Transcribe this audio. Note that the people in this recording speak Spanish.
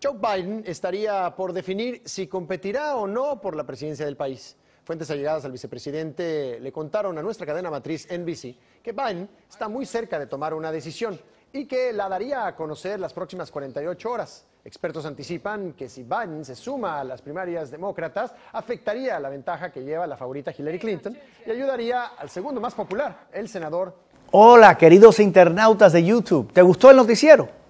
Joe Biden estaría por definir si competirá o no por la presidencia del país. Fuentes allegadas al vicepresidente le contaron a nuestra cadena matriz NBC que Biden está muy cerca de tomar una decisión y que la daría a conocer las próximas 48 horas. Expertos anticipan que si Biden se suma a las primarias demócratas, afectaría la ventaja que lleva la favorita Hillary Clinton y ayudaría al segundo más popular, el senador. Hola, queridos internautas de YouTube. ¿Te gustó el noticiero?